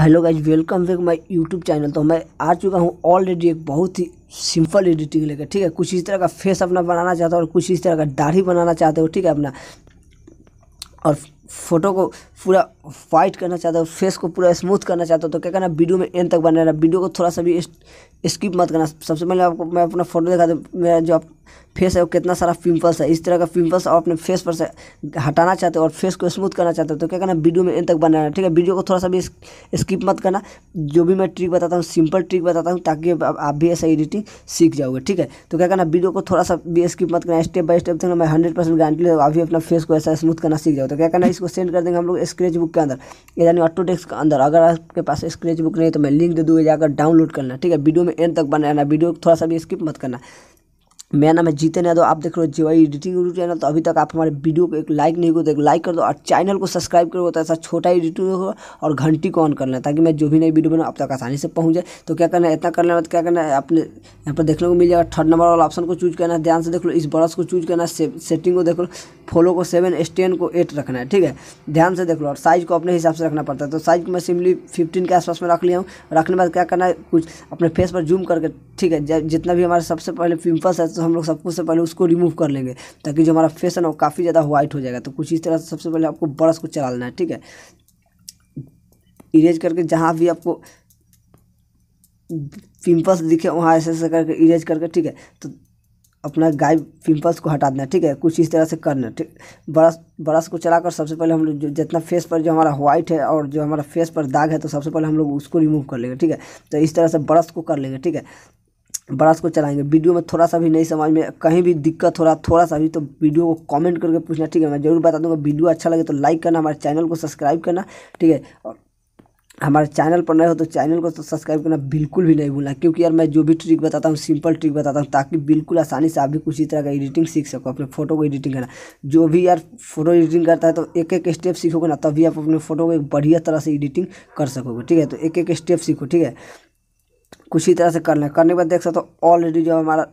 hello guys welcome back my YouTube channel तो मैं आ चुका हूँ ऑलरेडी एक बहुत ही सिंपल एडिटिंग लेकर ठीक है कुछ इस तरह का फेस अपना बनाना चाहता हो और कुछ इस तरह का दाढ़ी बनाना चाहते हो ठीक है अपना और फ़ोटो को पूरा वाइट करना चाहते हो फेस को पूरा स्मूथ करना चाहते हो तो क्या करना वीडियो में एंड तक बना रहना वीडियो को थोड़ा सा भी स्किप मत करना सबसे पहले आपको मैं अपना फ़ोटो दिखा दूँ मेरा जो आप फेस है वो कितना सारा पिंपल्स है इस तरह का पिंपल्स आप अपने फेस पर से हटाना चाहते हो और फेस को स्मूथ करना चाहते हो तो क्या करना वीडियो में एंड तक बना रहना ठीक है वीडियो को थोड़ा सा भी स्किप मत करना जो भी मैं ट्रिक बताता हूँ सिंपल ट्रिक बताता हूँ ताकि आप भी ऐसा एडिटिंग सीख जाओगे ठीक है तो क्या करना वीडियो को थोड़ा सा भी स्किप मत करना स्टेप बाय स्टेप देखना मैं हंड्रेड परसेंट गारंटी आप भी अपना फेस को ऐसा स्मूथ करना सीख जाओ तो क्या करना इसको सेंड कर देंगे हम लोग स्क्रेच बुक के अंदर यानी ऑटो डेस्क के अंदर अगर आपके पास स्क्रेच बुक नहीं तो मैं लिंक दे दूँगा जाकर डाउनलोड करना ठीक है वीडियो में एंड तक बना रहना वीडियो थोड़ा सा भी स्किप मत करना मेरा नाम है जीतन यादव आप देख रहे हो जीवाई एडिटिंग यूट्यूब चैनल तो अभी तक आप हमारे वीडियो को एक लाइक नहीं करते तो लाइक कर दो और चैनल को सब्सक्राइब करो तो ऐसा छोटा एडिटिंग हो और घंटी को ऑन कर लेना ताकि मैं जो भी नई वीडियो बनाऊँ आप तक आसानी से पहुँच जाए तो क्या करना है इतना करना है तो क्या करना है अपने यहाँ पर देखने को मिल जाएगा थर्ड नंबर वाला ऑप्शन को चूज करना ध्यान से देख लो इस ब्रश को चूज करना सेटिंग को देख लो फोलो को सेवन स्टेन को एट रखना है ठीक है ध्यान से देख लो और साइज़ को अपने हिसाब से रखना पड़ता है तो साइज़ को मैं सिम्पली फिफ्टीन के आसपास में रख लिया हूँ रखने के बाद क्या करना है कुछ अपने फेस पर जूम करके ठीक है जितना भी हमारे सबसे पहले पिम्पल्स है तो हम लोग सब कुछ से पहले उसको रिमूव कर लेंगे ताकि जो हमारा फेस है ना वो काफ़ी ज़्यादा व्हाइट हो जाएगा तो कुछ इस तरह से सबसे पहले आपको ब्रश को चला लेना है ठीक है इरेज करके जहाँ भी आपको पिम्पल्स दिखे वहाँ ऐसे ऐसे करके इरेज करके ठीक है तो अपना गाय पिम्पल्स को हटा देना ठीक है कुछ इस तरह से करना ठीक ब्रश ब्रश को चलाकर सबसे पहले हम लोग जो जितना फेस पर जो हमारा व्हाइट है और जो हमारा फेस पर दाग है तो सबसे पहले हम लोग उसको रिमूव कर लेंगे ठीक है तो इस तरह से ब्रश को कर लेंगे ठीक है ब्रश को चलाएंगे वीडियो में थोड़ा सा भी नहीं समझ में कहीं भी दिक्कत हो रहा थोड़ा सा भी तो वीडियो को कमेंट करके पूछना ठीक है मैं जरूर बता दूंगा वीडियो अच्छा लगे तो लाइक करना हमारे चैनल को सब्सक्राइब करना ठीक है और हमारे चैनल पर नए हो तो चैनल को तो सब्सक्राइब करना बिल्कुल भी नहीं भूलना क्योंकि यार मैं जो भी ट्रिक बताता हूँ सिंपल ट्रिक बताता हूँ ताकि बिल्कुल आसानी से आप भी कुछ तरह का एडिटिंग सीख सको अपने फोटो को एडिटिंग करना जो भी यार फोटो एडिटिंग करता है तो एक एक स्टेप सीखोगे ना तभी आप अपने फोटो को एक बढ़िया तरह से एडिटिंग कर सकोगे ठीक है तो एक एक स्टेप सीखो ठीक है कुछ ही तरह से करना करने के बाद देख सकते हो ऑलरेडी जो हमारा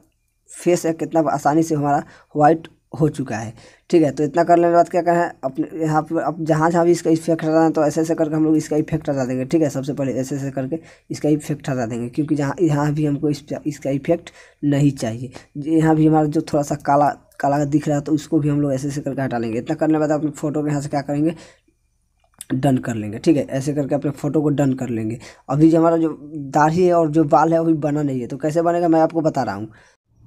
फेस है कितना आसानी से हमारा वाइट हो चुका है ठीक है तो इतना करने के बाद क्या करें अपने यहाँ पर अब जहाँ जहाँ भी इसका इफेक्ट हटाना है तो ऐसे ऐसे करके हम लोग इसका इफेक्ट हटा देंगे ठीक है सबसे पहले ऐसे ऐसे करके इसका इफेक्ट हटा देंगे क्योंकि जहाँ यहाँ भी हमको इस, इसका इफेक्ट नहीं चाहिए यहाँ भी हमारा जो थोड़ा सा काला काला दिख रहा है तो उसको भी हम लोग ऐसे ऐसे करके हटा लेंगे इतना करने के बाद अपने फोटो के यहाँ से क्या करेंगे डन कर लेंगे ठीक है ऐसे करके अपने फोटो को डन कर लेंगे अभी जो हमारा जो दाढ़ी है और जो बाल है वो बना नहीं है तो कैसे बनेगा मैं आपको बता रहा हूँ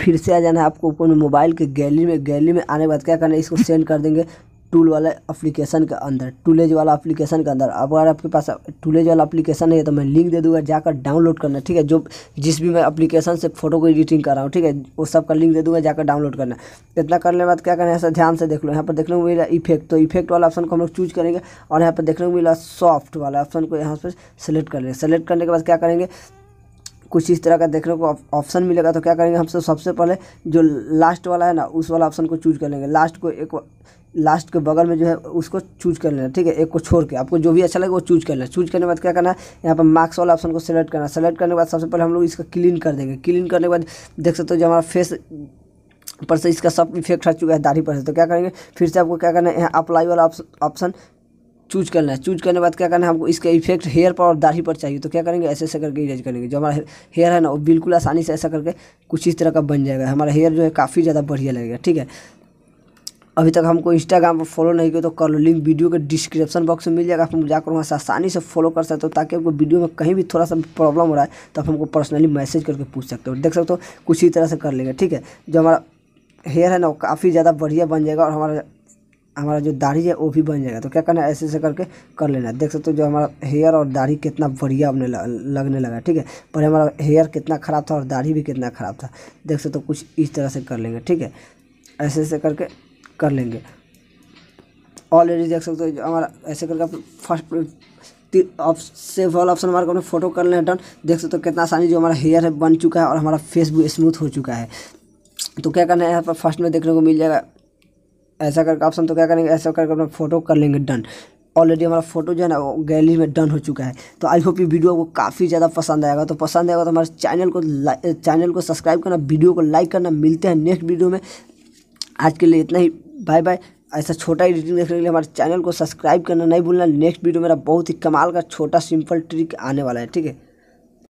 फिर से आ जाना है आपको ऊपर में मोबाइल के गैलरी में गैलरी में आने के बाद क्या करना है इसको सेंड कर देंगे टूल वाला एप्लीकेशन के अंदर टूलेज वाला एप्लीकेशन के अंदर अब अगर आपके पास टूलेज वाला एप्लीकेशन है तो मैं लिंक दे दूंगा जाकर डाउनलोड करना ठीक है जो जिस भी मैं एप्लीकेशन से फोटो को एडिटिंग कर रहा हूँ ठीक है वो सब का लिंक दे दूंगा जाकर डाउनलोड करना इतना करने के बाद क्या करना है ऐसा ध्यान से देख लो यहाँ पर देख लो मेरा इफेक्ट तो इफेक्ट वाला ऑप्शन को हम लोग चूज करेंगे और यहाँ पर देखने को मिला सॉफ्ट वाला ऑप्शन को यहाँ पर सेलेक्ट कर लेंगे सेलेक्ट करने के बाद क्या करेंगे कुछ इस तरह का देखने को ऑप्शन मिलेगा तो क्या करेंगे हम सब सबसे पहले जो लास्ट वाला है ना उस वाला ऑप्शन को चूज कर लेंगे लास्ट को एक लास्ट के बगल में जो है उसको चूज कर लेना ठीक है एक को छोड़ के आपको जो भी अच्छा लगे वो चूज कर लेना चूज करने के बाद क्या करना है यहाँ पर मार्क्स वाला ऑप्शन को सेलेक्ट करना सेलेक्ट करने के बाद सबसे पहले हम लोग इसका क्लीन कर देंगे क्लीन करने के बाद देख सकते हो जो हमारा फेस पर से इसका सब इफेक्ट हट चुका है दाढ़ी पर से तो क्या करेंगे फिर से आपको क्या करना है यहाँ अप्लाई वाला ऑप्शन चूज करना है चूज करने के बाद क्या करना है हमको इसका इफेक्ट हेयर पर और दाढ़ी पर चाहिए तो क्या करेंगे ऐसे ऐसे करके इरेज करेंगे जो हमारा हेयर है ना वो बिल्कुल आसानी से ऐसा करके कुछ इस तरह का बन जाएगा हमारा हेयर जो है काफ़ी ज़्यादा बढ़िया लगेगा ठीक है अभी तक हमको इंस्टाग्राम पर फॉलो नहीं किया तो कर लो लिंक वीडियो के डिस्क्रिप्शन बॉक्स में मिल जाएगा आप हम जाकर वहाँ से आसानी से फॉलो कर सकते हो ताकि आपको वीडियो में कहीं भी थोड़ा सा प्रॉब्लम हो रहा है तो आप हमको पर्सनली मैसेज करके पूछ सकते हो देख सकते हो कुछ ही तरह से कर लेंगे ठीक है जो हमारा हेयर है ना वो काफ़ी ज़्यादा बढ़िया बन जाएगा और हमारा हमारा जो दाढ़ी है वो भी बन जाएगा तो क्या करना है ऐसे ऐसे करके कर लेना है देख सकते हो जो हमारा हेयर और दाढ़ी कितना बढ़िया अपने लगने लगा ठीक है पर हमारा हेयर कितना ख़राब था और दाढ़ी भी कितना ख़राब था देख सकते हो कुछ इस तरह से कर लेंगे ठीक है ऐसे ऐसे करके कर लेंगे ऑलरेडी देख सकते हो हमारा ऐसे करके आप फर्स्ट से वॉल ऑप्शन मार अपने फोटो कर लें डन देख सकते हो कितना आसानी जो हमारा हेयर है बन चुका है और हमारा फेस भी स्मूथ हो चुका है तो क्या करना है यहाँ पर फर्स्ट में देखने को मिल जाएगा ऐसा करके ऑप्शन तो क्या करेंगे ऐसा करके अपना फोटो कर लेंगे डन ऑलरेडी हमारा फोटो जो है ना गैलरी में डन हो चुका है तो आई होप ये वीडियो आपको काफ़ी ज़्यादा पसंद आएगा तो पसंद आएगा तो हमारे चैनल को चैनल को सब्सक्राइब करना वीडियो को लाइक करना मिलते हैं नेक्स्ट वीडियो में आज के लिए इतना ही बाय बाय ऐसा छोटा एडिटिंग देखने के लिए हमारे चैनल को सब्सक्राइब करना नहीं भूलना नेक्स्ट वीडियो मेरा बहुत ही कमाल का छोटा सिंपल ट्रिक आने वाला है ठीक है